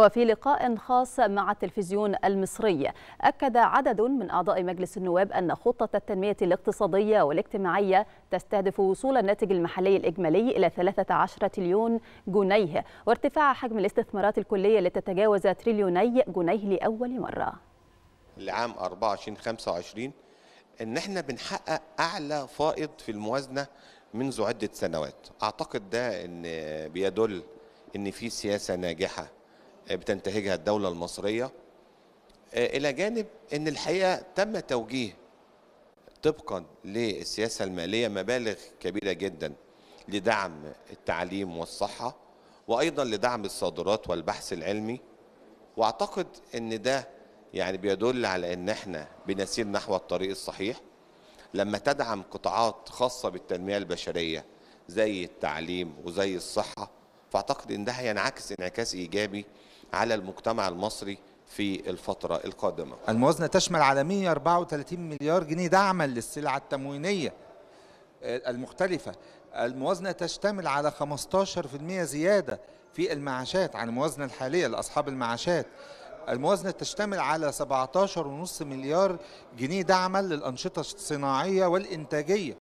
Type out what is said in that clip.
وفي لقاء خاص مع التلفزيون المصري أكد عدد من أعضاء مجلس النواب أن خطة التنمية الاقتصادية والاجتماعية تستهدف وصول الناتج المحلي الإجمالي إلى 13 تريليون جنيه وارتفاع حجم الاستثمارات الكلية لتتجاوز تريليوني جنيه لأول مرة لعام 24 25 ان احنا بنحقق اعلى فائض في الموازنه منذ عده سنوات اعتقد ده ان بيدل ان في سياسه ناجحه بتنتهجها الدولة المصرية آه، إلى جانب أن الحقيقة تم توجيه طبقا للسياسة المالية مبالغ كبيرة جدا لدعم التعليم والصحة وأيضا لدعم الصادرات والبحث العلمي وأعتقد أن ده يعني بيدل على أن احنا بنسير نحو الطريق الصحيح لما تدعم قطاعات خاصة بالتنمية البشرية زي التعليم وزي الصحة فأعتقد أن ده هينعكس انعكاس إيجابي على المجتمع المصري في الفترة القادمة الموازنة تشمل على 134 مليار جنيه دعما للسلع التموينية آه، المختلفة الموازنة تشتمل على 15% زيادة في المعاشات عن الموازنة الحالية لأصحاب المعاشات الموازنة تشتمل على 17.5 مليار جنيه دعما للأنشطة الصناعية والإنتاجية